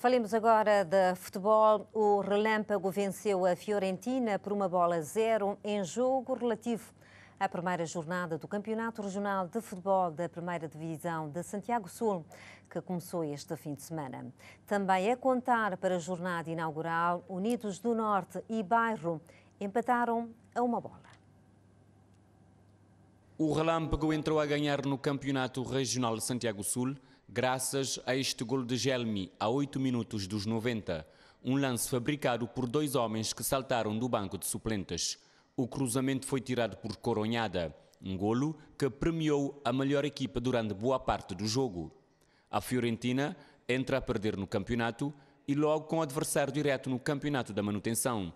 Falemos agora de futebol. O Relâmpago venceu a Fiorentina por uma bola zero em jogo relativo à primeira jornada do Campeonato Regional de Futebol da Primeira Divisão de Santiago Sul, que começou este fim de semana. Também a contar para a jornada inaugural, Unidos do Norte e Bairro empataram a uma bola. O Relâmpago entrou a ganhar no Campeonato Regional de Santiago Sul Graças a este gol de Gelmi, a 8 minutos dos 90, um lance fabricado por dois homens que saltaram do banco de suplentes. O cruzamento foi tirado por Coronhada, um golo que premiou a melhor equipa durante boa parte do jogo. A Fiorentina entra a perder no campeonato e logo com adversário direto no campeonato da manutenção.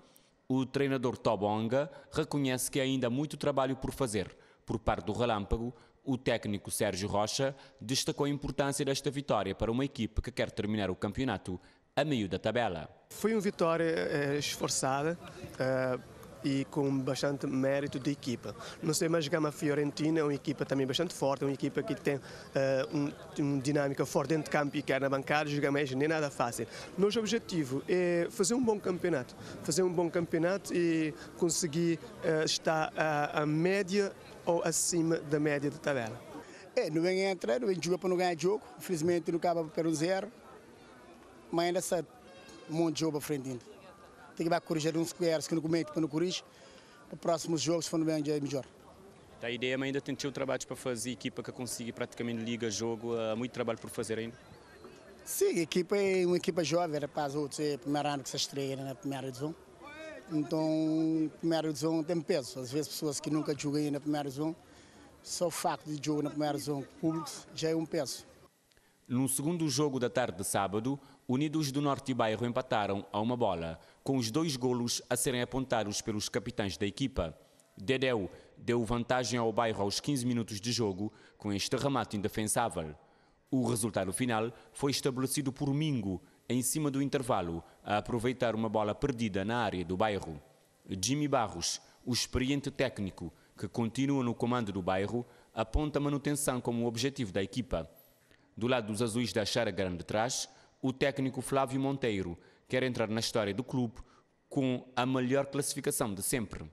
O treinador Tobonga reconhece que ainda há muito trabalho por fazer por parte do Relâmpago o técnico Sérgio Rocha destacou a importância desta vitória para uma equipe que quer terminar o campeonato a meio da tabela. Foi uma vitória eh, esforçada, eh, e com bastante mérito de equipa. Não sei, mas Gama Fiorentina é uma equipa também bastante forte, é uma equipa que tem uh, um, uma dinâmica forte dentro de campo e quer na bancada, jogar mais, nem nada fácil. Nosso objetivo é fazer um bom campeonato, fazer um bom campeonato e conseguir uh, estar à, à média ou acima da média da tabela. É, não vem entrar, não vem jogar para não ganhar jogo. Infelizmente não acaba o zero. Mas ainda sabe muito jogo para frente ainda tem que vai corrigir uns erros que tipo, no momento não corrigir. Para os próximos jogos, no bem, é melhor. Tá, a ideia ainda tem o trabalho para tipo, fazer, a equipa que consiga praticamente liga jogo, há eh, muito trabalho por fazer ainda. Sim, a equipa é uma equipa jovem, rapaz, outros é o primeiro ano que se estreia né, na primeira divisão. Então, a primeira divisão tem peso. Às vezes, pessoas que nunca jogam na primeira divisão, só o facto de jogar na primeira divisão públicos já é um peso. No segundo jogo da tarde de sábado, Unidos do Norte e Bairro empataram a uma bola, com os dois golos a serem apontados pelos capitães da equipa. Dedéu deu vantagem ao bairro aos 15 minutos de jogo com este remate indefensável. O resultado final foi estabelecido por Mingo, em cima do intervalo, a aproveitar uma bola perdida na área do bairro. Jimmy Barros, o experiente técnico que continua no comando do bairro, aponta a manutenção como objetivo da equipa. Do lado dos azuis da Xara Grande Trás, o técnico Flávio Monteiro quer entrar na história do clube com a melhor classificação de sempre.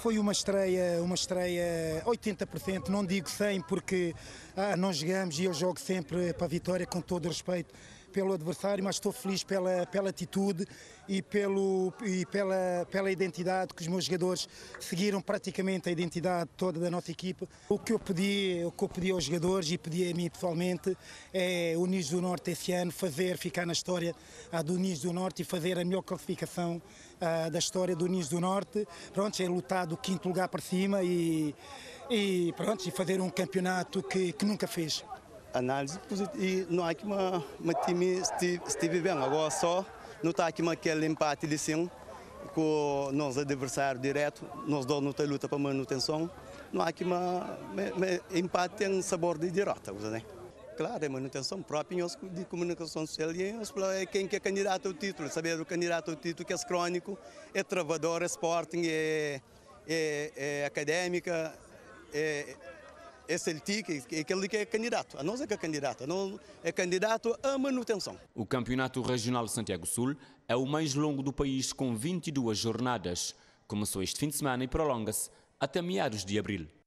Foi uma estreia, uma estreia 80%, não digo 100 porque ah, não jogamos e eu jogo sempre para a vitória com todo respeito pelo adversário, mas estou feliz pela, pela atitude e, pelo, e pela, pela identidade que os meus jogadores seguiram praticamente a identidade toda da nossa equipe. O que eu pedi, o que eu pedi aos jogadores e pedi a mim pessoalmente é o Nis do Norte esse ano fazer ficar na história a ah, do Nis do Norte e fazer a melhor classificação a, ah, da história do Nis do Norte. Pronto, é lutar do quinto lugar para cima e, e pronto, e fazer um campeonato que, que nunca fez análise positiva. E não há que uma, uma time estive bem. Agora só não está aqui aquele empate de cima com nosso adversário direto, nós dois não luta para manutenção. Não há que uma, uma, empate tem sabor de derrota, né? Claro, é manutenção própria de comunicação social e é quem que é candidato ao título, saber o candidato ao título que é crônico, é travador, é sporting, é, é, é acadêmica, é, esse ele que aquele que é candidato. A nós é que é candidato, a nós é candidato à manutenção. O Campeonato Regional Santiago Sul é o mais longo do país com 22 jornadas. Começou este fim de semana e prolonga-se até meados de abril.